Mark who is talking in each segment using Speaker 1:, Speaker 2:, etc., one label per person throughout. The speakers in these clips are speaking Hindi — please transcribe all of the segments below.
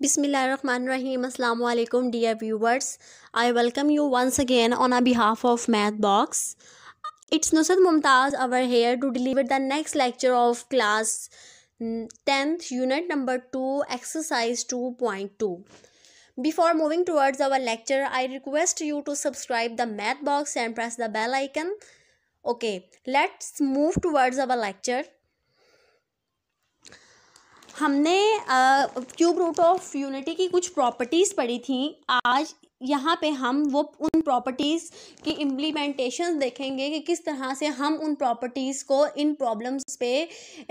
Speaker 1: Bismillah Bismillahirrahmanirrahim. Assalamu alaikum dear viewers. I welcome you once again on behalf of Mathbox. It's Nusrat Mumtaz over here to deliver the next lecture of class 10th mm, unit number 2 exercise 2.2. Before moving towards our lecture, I request you to subscribe the Mathbox and press the bell icon. Okay, let's move towards our lecture. हमने क्यूब रूट ऑफ यूनिटी की कुछ प्रॉपर्टीज़ पढ़ी थी आज यहाँ पे हम वो उन प्रॉपर्टीज़ की इम्प्लीमेंटेशन देखेंगे कि किस तरह से हम उन प्रॉपर्टीज़ को इन प्रॉब्लम्स पे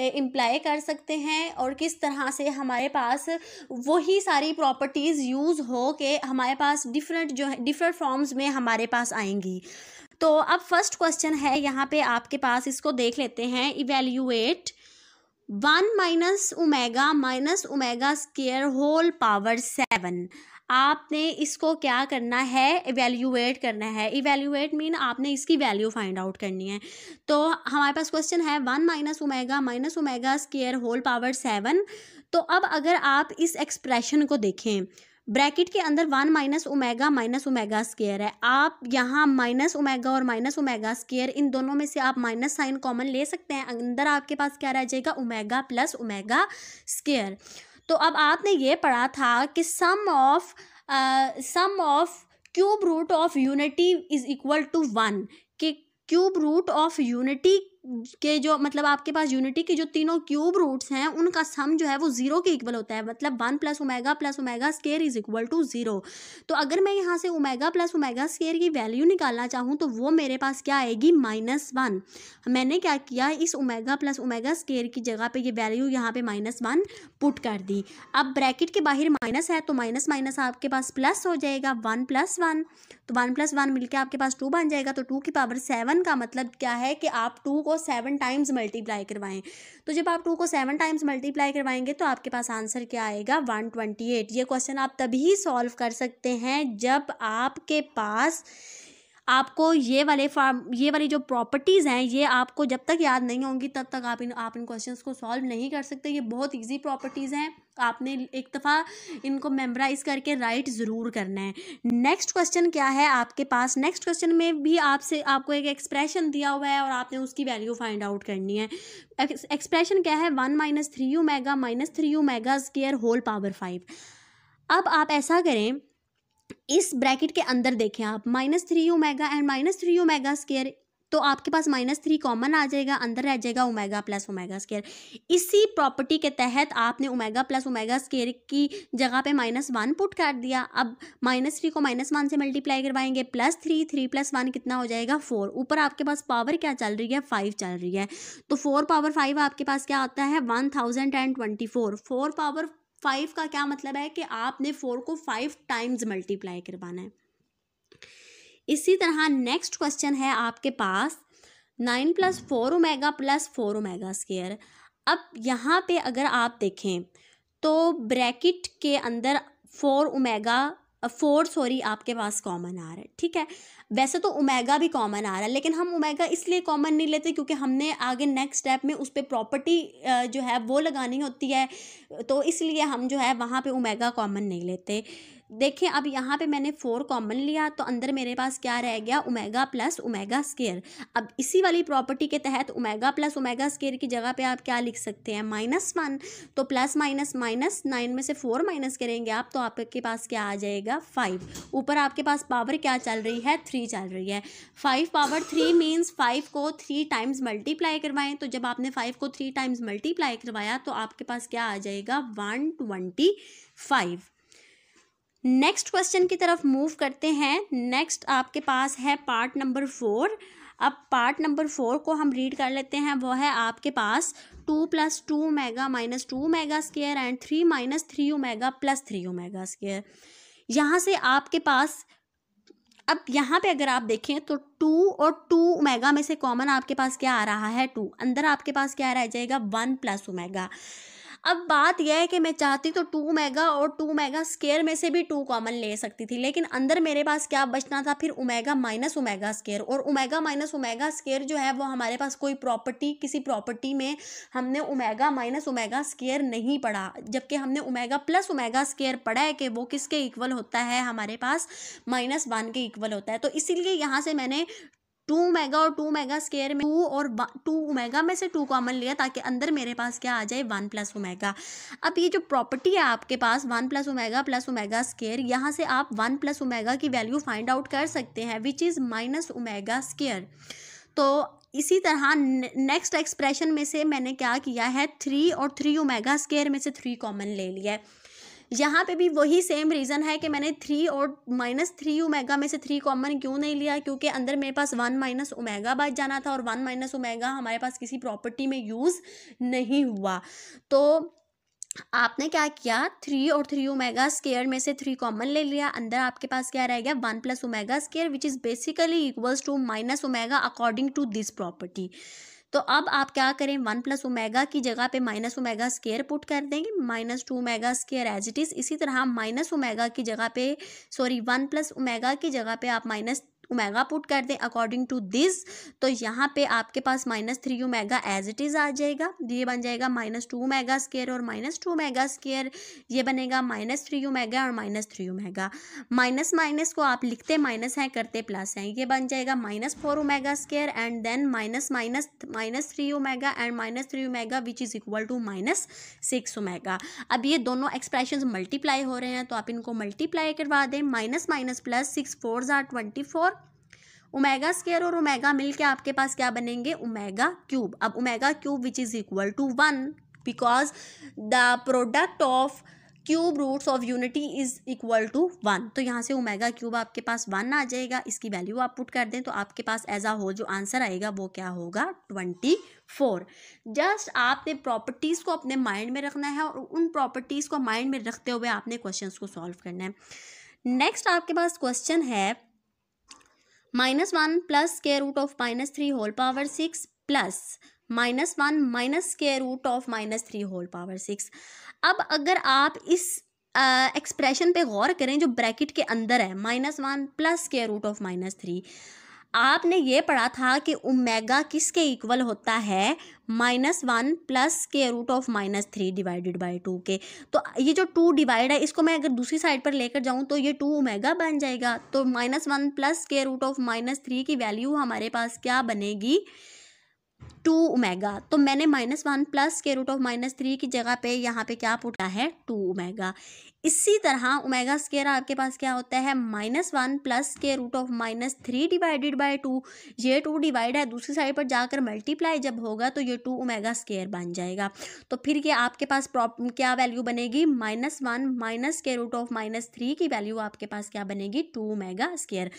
Speaker 1: इम्प्लाई कर सकते हैं और किस तरह से हमारे पास वही सारी प्रॉपर्टीज़ यूज़ हो के हमारे पास डिफरेंट जो है डिफरेंट फॉर्म्स में हमारे पास आएंगी तो अब फर्स्ट क्वेश्चन है यहाँ पे आपके पास इसको देख लेते हैं evaluate one minus omega minus omega square whole power seven आपने इसको क्या करना है इवेल्यूएट करना है इवेल्यूएट मीन आपने इसकी वैल्यू फाइंड आउट करनी है तो हमारे पास क्वेश्चन है one minus omega minus omega square whole power seven तो अब अगर आप इस एक्सप्रेशन को देखें ब्रैकेट के अंदर one minus omega minus omega square है आप यहाँ माइनस ओमेगा और माइनस ओमेगा स्केयर इन दोनों में से आप माइनस साइन कॉमन ले सकते हैं अंदर आपके पास क्या रह जाएगा ओमेगा प्लस ओमेगा स्केयर तो अब आपने ये पढ़ा था कि sum of sum of cube root of unity is equal to one कि क्यूब रूट ऑफ यूनिटी के जो मतलब आपके पास यूनिटी के जो तीनों क्यूब रूट्स हैं उनका सम जो है वो जीरो के इक्वल होता है मतलब one plus omega plus omega square is equal to zero तो अगर मैं यहाँ से ओमेगा प्लस ओमेगा स्केयर की वैल्यू निकालना चाहूँ तो वो मेरे पास क्या आएगी माइनस वन मैंने क्या किया इस ओमेगा प्लस ओमेगा स्केयर की जगह पर ये वैल्यू यहाँ पे माइनस वन पुट कर दी अब ब्रैकेट के बाहर माइनस है तो माइनस माइनस आपके पास प्लस हो जाएगा वन प्लस वन तो वन प्लस वन मिलकर आपके पास टू बन जाएगा तो टू की पावर सेवन का मतलब क्या है कि आप टू को सेवन टाइम्स मल्टीप्लाई करवाएं तो जब आप टू को सेवन टाइम्स मल्टीप्लाई करवाएंगे तो आपके पास आंसर क्या आएगा वन ट्वेंटी एट ये क्वेश्चन आप तभी सॉल्व कर सकते हैं जब आपके पास आपको ये वाले फार्म ये वाली जो प्रॉपर्टीज़ हैं ये आपको जब तक याद नहीं होंगी तब तक आप इन आप इन क्वेश्चन को सॉल्व नहीं कर सकते ये बहुत ईजी प्रॉपर्टीज़ हैं आपने एक दफ़ा इनको मेमोराइज करके राइट ज़रूर करना है नेक्स्ट क्वेश्चन क्या है आपके पास नेक्स्ट क्वेश्चन में भी आपसे आपको एक एक्सप्रेशन दिया हुआ है और आपने उसकी वैल्यू फाइंड आउट करनी है एक्सप्रेशन क्या है one minus three omega minus three omega square whole power five अब आप ऐसा करें इस ब्रैकेट के अंदर देखें आप minus three omega and minus three omega square तो आपके पास माइनस थ्री कॉमन आ जाएगा अंदर रह जाएगा ओमेगा प्लस ओमेगा स्केयर इसी प्रॉपर्टी के तहत आपने ओमेगा प्लस ओमेगा स्केयर की जगह पे माइनस वन पुट कर दिया अब माइनस थ्री को माइनस वन से मल्टीप्लाई करवाएंगे plus three three plus one कितना हो जाएगा फोर ऊपर आपके पास पावर क्या चल रही है फाइव चल रही है तो फोर पावर फाइव आपके पास क्या आता है one thousand and twenty four four power five का क्या मतलब है कि आपने फोर को फाइव टाइम्स मल्टीप्लाई करवाना है इसी तरह नेक्स्ट क्वेश्चन है आपके पास nine plus four omega plus four omega square अब यहाँ पे अगर आप देखें तो ब्रैकेट के अंदर फोर ओमेगा फोर सॉरी आपके पास कॉमन आ रहा है ठीक है वैसे तो ओमेगा भी कॉमन आ रहा है लेकिन हम ओमेगा इसलिए कॉमन नहीं लेते क्योंकि हमने आगे नेक्स्ट स्टेप में उस पर प्रॉपर्टी जो है वो लगानी होती है तो इसलिए हम जो है वहाँ पे ओमेगा कॉमन नहीं लेते देखें अब यहाँ पे मैंने फोर कॉमन लिया तो अंदर मेरे पास क्या रह गया उमेगा प्लस उमेगा स्केयर अब इसी वाली प्रॉपर्टी के तहत उमेगा प्लस उमेगा स्केयर की जगह पे आप क्या लिख सकते हैं माइनस वन तो प्लस माइनस माइनस नाइन में से फोर माइनस करेंगे आप तो आपके पास क्या आ जाएगा फाइव ऊपर आपके पास पावर क्या चल रही है थ्री चल रही है five power three means five को थ्री टाइम्स मल्टीप्लाई करवाएं तो जब आपने फाइव को थ्री टाइम्स मल्टीप्लाई करवाया तो आपके पास क्या आ जाएगा one twenty five next question की तरफ मूव करते हैं नेक्स्ट आपके पास है पार्ट नंबर फोर अब पार्ट नंबर फोर को हम रीड कर लेते हैं वो है आपके पास two plus two omega minus two omega square and three minus three omega plus three omega square यहाँ से आपके पास अब यहाँ पे अगर आप देखें तो टू और टू ओमेगा में से कॉमन आपके पास क्या आ रहा है टू अंदर आपके पास क्या रह जाएगा वन प्लस ओमेगा अब बात यह है कि मैं चाहती तो टू मेगा और टू मेगा स्केयर में से भी टू कॉमन ले सकती थी लेकिन अंदर मेरे पास क्या बचना था फिर उमेगा माइनस उमेगा स्केयर और उमेगा माइनस उमेगा स्केयर जो है वो हमारे पास कोई प्रॉपर्टी किसी प्रॉपर्टी में हमने उमेगा माइनस उमेगा स्केयर नहीं पढ़ा जबकि हमने उमेगा प्लस उमेगा स्केयर पढ़ा है कि वो किसके इक्वल होता है हमारे पास माइनस वन के इक्वल होता है तो इसीलिए यहाँ से मैंने टू मेगा और टू मेगा स्केयर में टू और टू ओमेगा में से टू कॉमन लिया ताकि अंदर मेरे पास क्या आ जाए वन प्लस ओमेगा अब ये जो प्रॉपर्टी है आपके पास one plus omega plus omega square यहाँ से आप वन प्लस ओमेगा की वैल्यू फाइंड आउट कर सकते हैं which is minus omega square तो इसी तरह नेक्स्ट एक्सप्रेशन में से मैंने क्या किया है थ्री और थ्री ओमेगा स्केयर में से थ्री कॉमन ले लिया है यहाँ पे भी वही सेम रीज़न है कि मैंने थ्री और माइनस थ्री ओमेगा में से थ्री कॉमन क्यों नहीं लिया क्योंकि अंदर मेरे पास वन माइनस ओमेगा बच जाना था और वन माइनस ओमेगा हमारे पास किसी प्रॉपर्टी में यूज़ नहीं हुआ तो आपने क्या किया थ्री और थ्री ओमेगा स्केयर में से थ्री कॉमन ले लिया अंदर आपके पास क्या रह गया one plus omega square which is basically equals to minus omega according to this property तो अब आप क्या करें वन प्लस ओमेगा की जगह पे माइनस ओमेगा स्केयर पुट कर देंगे minus two omega square as it is इसी तरह माइनस ओमेगा की जगह पे सॉरी वन प्लस ओमेगा की जगह पे आप माइनस ओमेगा पुट कर दें अकॉर्डिंग टू दिस तो यहाँ पे आपके पास minus three omega as it is आ जाएगा ये बन जाएगा माइनस टू ओमेगा स्केयर और माइनस टू ओमेगा स्केयर ये बनेगा माइनस थ्री ओमेगा और minus three omega minus minus को आप लिखते माइनस हैं करते प्लस हैं ये बन जाएगा minus four omega square and then minus minus minus three omega and minus three omega which is equal to minus six omega अब ये दोनों एक्सप्रेशन मल्टीप्लाई हो रहे हैं तो आप इनको मल्टीप्लाई करवा दें minus minus plus six four ज़ार ट्वेंटी फोर ओमेगा स्केयर और ओमेगा मिलके आपके पास क्या बनेंगे ओमेगा क्यूब अब omega cube which is equal to one because the product of cube roots of unity is equal to one तो यहाँ से ओमेगा क्यूब आपके पास वन आ जाएगा इसकी वैल्यू आप पुट कर दें तो आपके पास एज आ हो जो आंसर आएगा वो क्या होगा ट्वेंटी फोर जस्ट आपने प्रॉपर्टीज़ को अपने माइंड में रखना है और उन प्रॉपर्टीज़ को माइंड में रखते हुए आपने क्वेश्चन को सॉल्व करना है नेक्स्ट आपके पास क्वेश्चन है minus one plus square root of minus three whole power six plus minus one minus square root of minus three whole power six अब अगर आप इस एक्सप्रेशन uh, पे गौर करें जो ब्रैकेट के अंदर है minus one plus square root of minus three आपने ये पढ़ा था कि ओमेगा किसके इक्वल होता है माइनस वन प्लस के root of minus three divided by two के तो ये जो टू डिवाइड है इसको मैं अगर दूसरी साइड पर लेकर जाऊँ तो ये टू ओमेगा बन जाएगा तो माइनस वन प्लस के रूट ऑफ माइनस थ्री की वैल्यू हमारे पास क्या बनेगी टू ओमेगा तो मैंने माइनस वन प्लस के रूट ऑफ माइनस थ्री की जगह पे यहाँ पे क्या पुटा है टू ओमेगा इसी तरह ओमेगा स्केयर आपके पास क्या होता है माइनस वन प्लस के root of minus three divided by two ये टू डिवाइड है दूसरी साइड पर जाकर मल्टीप्लाई जब होगा तो ये टू ओमेगा स्केयर बन जाएगा तो फिर ये आपके पास क्या वैल्यू बनेगी माइनस वन माइनस के रूट ऑफ माइनस थ्री की वैल्यू आपके पास क्या बनेगी टू ओमेगा स्केयर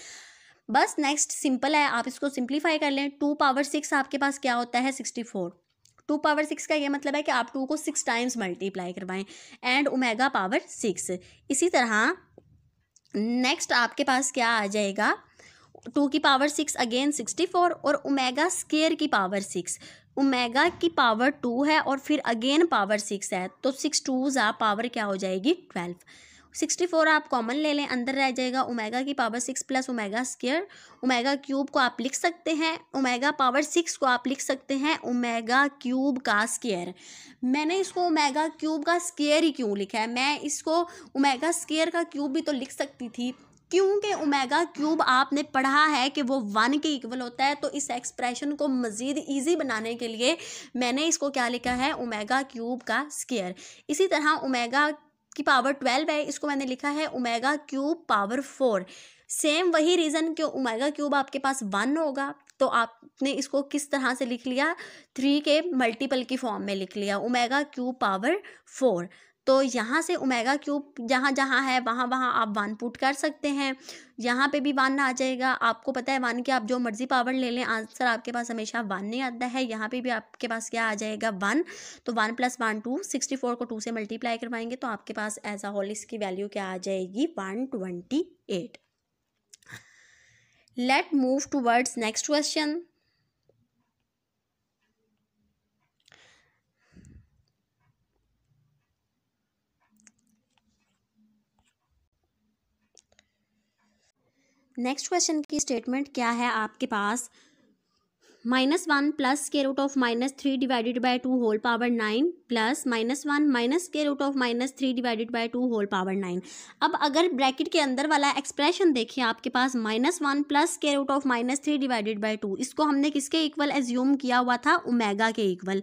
Speaker 1: बस नेक्स्ट सिंपल है आप इसको सिंप्लीफाई कर लें टू पावर सिक्स आपके पास क्या होता है sixty four two power six का ये मतलब है कि आप टू को सिक्स टाइम्स मल्टीप्लाई करवाएं एंड ओमेगा पावर सिक्स इसी तरह नेक्स्ट आपके पास क्या आ जाएगा टू की power six again sixty four और ओमेगा स्केयर की पावर सिक्स ओमेगा की पावर टू है और फिर अगेन पावर सिक्स है तो सिक्स टू ज़ा पावर क्या हो जाएगी ट्वेल्व सिक्सटी फोर आप कॉमन ले लें अंदर रह जाएगा ओमेगा की power six plus omega square omega cube को आप लिख सकते हैं ओमेगा पावर सिक्स को आप लिख सकते हैं ओमेगा क्यूब का स्केयर मैंने इसको ओमेगा क्यूब का स्केयर ही क्यों लिखा है मैं इसको ओमेगा स्केयर का क्यूब भी तो लिख सकती थी क्योंकि ओमेगा क्यूब आपने पढ़ा है कि वो वन के इक्वल होता है तो इस एक्सप्रेशन को मज़ीद इजी बनाने के लिए मैंने इसको क्या लिखा है ओमेगा क्यूब का स्केयर इसी तरह ओमेगा की पावर ट्वेल्व है इसको मैंने लिखा है omega cube power four same वही रीज़न क्यों ओमेगा क्यूब आपके पास वन होगा तो आपने इसको किस तरह से लिख लिया थ्री के मल्टीपल की फॉर्म में लिख लिया ओमेगा क्यूब पावर फोर तो यहाँ से ओमेगा क्यूब जहाँ जहाँ है वहाँ वहाँ आप वन पुट कर सकते हैं यहाँ पे भी वन आ जाएगा आपको पता है वन के आप जो मर्ज़ी पावर ले लें आंसर आपके पास हमेशा वन नहीं आता है यहाँ पे भी आपके पास क्या आ जाएगा वन तो one plus one two sixty four को टू से मल्टीप्लाई करवाएंगे तो आपके पास एज अ होल इसकी वैल्यू क्या आ जाएगी one twenty eight let move towards next question next question की स्टेटमेंट क्या है आपके पास माइनस वन प्लस के root of minus three divided by two whole power nine plus minus one minus के root of minus three divided by two whole power nine अब अगर ब्रैकेट के अंदर वाला एक्सप्रेशन देखिए आपके पास माइनस वन प्लस के root of minus three divided by two इसको हमने किसके इक्वल एज्यूम किया हुआ था ओमेगा के इक्वल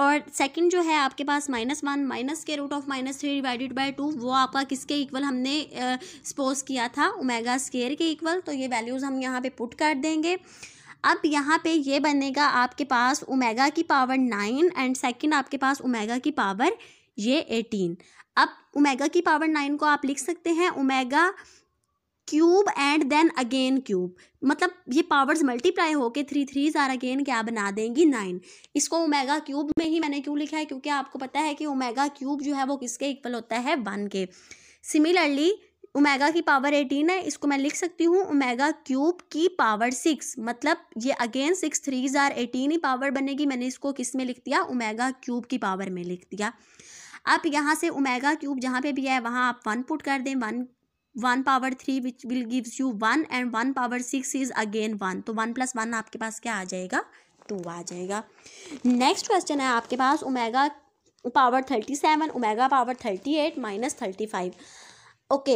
Speaker 1: और सेकंड जो है आपके पास माइनस वन माइनस के root of minus three divided by two वो आपका किसके इक्वल हमने सपोज किया था ओमेगा स्केयर के इक्वल तो ये वैल्यूज़ हम यहाँ पे पुट कर देंगे अब यहाँ पे ये बनेगा आपके पास ओमेगा की पावर नाइन एंड सेकंड आपके पास ओमेगा की पावर ये एटीन अब ओमेगा की पावर नाइन को आप लिख सकते हैं omega cube and then again cube मतलब ये पावर्स मल्टीप्लाई होके थ्री थ्रीज आर अगेन क्या बना देंगी नाइन इसको ओमेगा क्यूब में ही मैंने क्यों लिखा है क्योंकि आपको पता है कि ओमेगा क्यूब जो है वो किसके इक्वल होता है वन के सिमिलरली ओमेगा की पावर एटीन है इसको मैं लिख सकती हूँ ओमेगा क्यूब की पावर सिक्स मतलब ये अगेन सिक्स थ्री ज़ार एटीन ही पावर बनेगी मैंने इसको किस में लिख दिया ओमेगा क्यूब की पावर में लिख दिया अब यहाँ से ओमेगा क्यूब जहाँ पे भी है वहाँ आप वन पुट कर दें one one power three which will gives you one and one power six is again one तो वन प्लस वन आपके पास क्या आ जाएगा टू आ जाएगा नेक्स्ट क्वेश्चन है आपके पास omega power thirty seven omega power thirty eight minus thirty five okay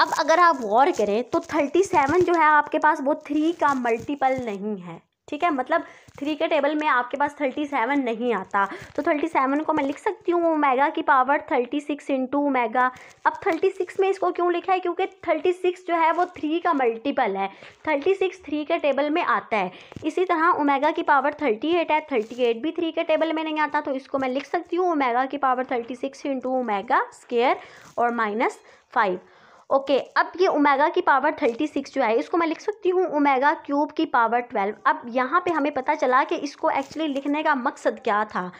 Speaker 1: अब अगर आप गौर करें तो थर्टी सेवन जो है आपके पास वो थ्री का मल्टीपल नहीं है ठीक है मतलब थ्री के टेबल में आपके पास थर्टी सेवन नहीं आता तो थर्टी सेवन को मैं लिख सकती हूँ ओमेगा की power thirty six into omega अब थर्टी सिक्स में इसको क्यों लिखा है क्योंकि थर्टी सिक्स जो है वो थ्री का मल्टीपल है थर्टी सिक्स थ्री के टेबल में आता है इसी तरह ओमेगा की पावर थर्टी एट है थर्टी एट भी थ्री के टेबल में नहीं आता तो इसको मैं लिख सकती हूँ ओमेगा की power thirty six into omega square और माइनस फाइव ओके अब ये ओमेगा की पावर थर्टी सिक्स जो है इसको मैं लिख सकती हूँ ओमेगा क्यूब की पावर ट्वेल्व अब यहाँ पे हमें पता चला कि इसको एक्चुअली लिखने का मकसद क्या था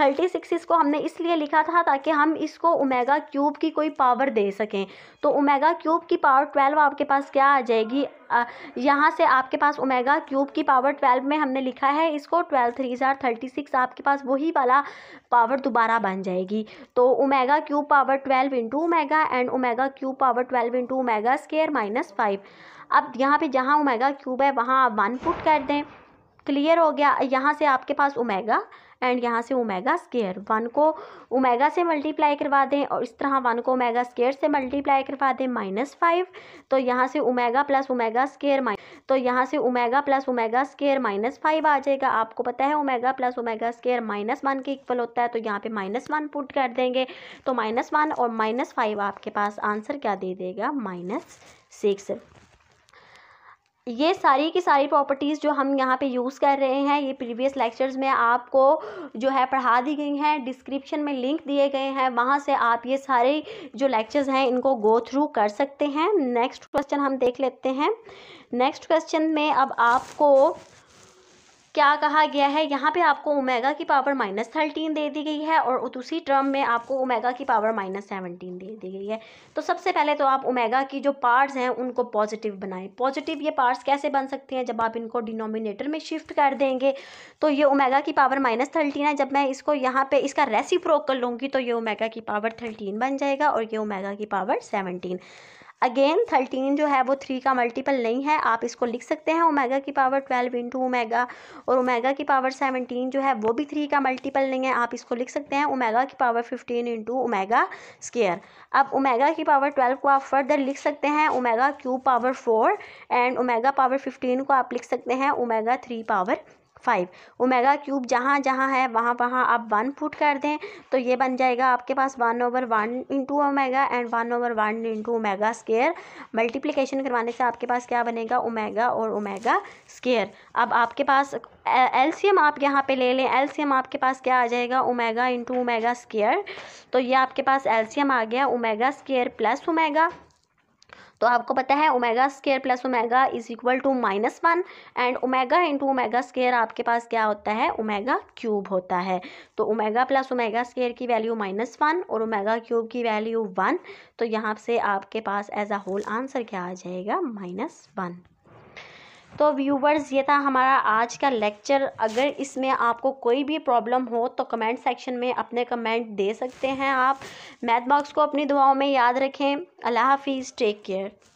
Speaker 1: थर्टी सिक्स इसको हमने इसलिए लिखा था ताकि हम इसको ओमेगा क्यूब की कोई पावर दे सकें तो ओमेगा क्यूब की पावर ट्वेल्व आपके पास क्या आ जाएगी यहाँ से आपके पास ओमेगा क्यूब की पावर ट्वेल्व में हमने लिखा है इसको ट्वेल्व थ्री हज़ार थर्टी सिक्स आपके पास वही वाला पावर दोबारा बन जाएगी तो omega cube power twelve into omega and omega cube power twelve into omega square minus five अब यहाँ पे जहाँ ओमेगा क्यूब है वहाँ आप वन पुट कर दें क्लियर हो गया यहाँ से आपके पास ओमेगा एंड यहाँ से ओमेगा स्केयर वन को ओमेगा से मल्टीप्लाई करवा दें और इस तरह वन को ओमेगा स्केयर से मल्टीप्लाई करवा दें माइनस फाइव तो यहाँ से ओमेगा प्लस ओमेगा स्केयर तो यहाँ से omega plus omega square minus five आ जाएगा आपको पता है omega plus omega square minus one के इक्वल होता है तो यहाँ पे माइनस वन पुट कर देंगे तो माइनस वन और माइनस फाइव आपके पास आंसर क्या दे देगा माइनस सिक्स ये सारी की सारी प्रॉपर्टीज़ जो हम यहाँ पे यूज़ कर रहे हैं ये प्रीवियस लेक्चर्स में आपको जो है पढ़ा दी गई हैं डिस्क्रिप्शन में लिंक दिए गए हैं वहाँ से आप ये सारे जो लेक्चर्स हैं इनको गो थ्रू कर सकते हैं नेक्स्ट क्वेश्चन हम देख लेते हैं नेक्स्ट क्वेश्चन में अब आपको क्या कहा गया है यहाँ पे आपको ओमेगा की पावर माइनस थर्टीन दे दी गई है और उसी टर्म में आपको ओमेगा की पावर माइनस सेवनटीन दे दी गई है तो सबसे पहले तो आप ओमेगा की जो पार्ट्स हैं उनको पॉजिटिव बनाएं पॉजिटिव ये पार्ट्स कैसे बन सकते हैं जब आप इनको डिनोमिनेटर में शिफ्ट कर देंगे तो ये ओमेगा की पावर माइनस थर्टीन है जब मैं इसको यहाँ पर इसका कर लूँगी तो ये ओमेगा की पावर थर्टीन बन जाएगा और ये ओमेगा की पावर सेवनटीन अगेन थर्टीन जो है वो थ्री का मल्टीपल नहीं है आप इसको लिख सकते हैं ओमेगा की पावर ट्वेल्व इंटू ओमेगा और ओमेगा की पावर सेवनटीन जो है वो भी थ्री का मल्टीपल नहीं है आप इसको लिख सकते हैं ओमेगा की power fifteen into omega square अब ओमेगा की पावर ट्वेल्व को आप फर्दर लिख सकते हैं omega cube power four and omega power fifteen को आप लिख सकते हैं omega three power five omega cube जहाँ जहाँ है वहाँ वहाँ आप वन पुट कर दें तो ये बन जाएगा आपके पास one over one into omega and one over one into omega square multiplication करवाने से आपके पास क्या बनेगा ओमेगा और ओमेगा स्केयर अब आपके पास एलसीएम आप यहाँ पे ले लें एलसीएम आपके पास क्या आ जाएगा ओमेगा इंटू ओमेगा स्केयर तो ये आपके पास एलसीएम आ गया ओमेगा स्केयर प्लस ओमेगा तो आपको पता है omega square plus omega is equal to minus one and omega into omega square आपके पास क्या होता है ओमेगा क्यूब होता है तो ओमेगा प्लस ओमेगा स्केयर की वैल्यू माइनस वन और ओमेगा क्यूब की वैल्यू वन तो यहाँ से आपके पास एज अ होल आंसर क्या आ जाएगा माइनस वन तो व्यूवर्स ये था हमारा आज का लेक्चर अगर इसमें आपको कोई भी प्रॉब्लम हो तो कमेंट सेक्शन में अपने कमेंट दे सकते हैं आप मैथ बॉक्स को अपनी दुआओं में याद रखें अल्लाह हाफिज़ टेक केयर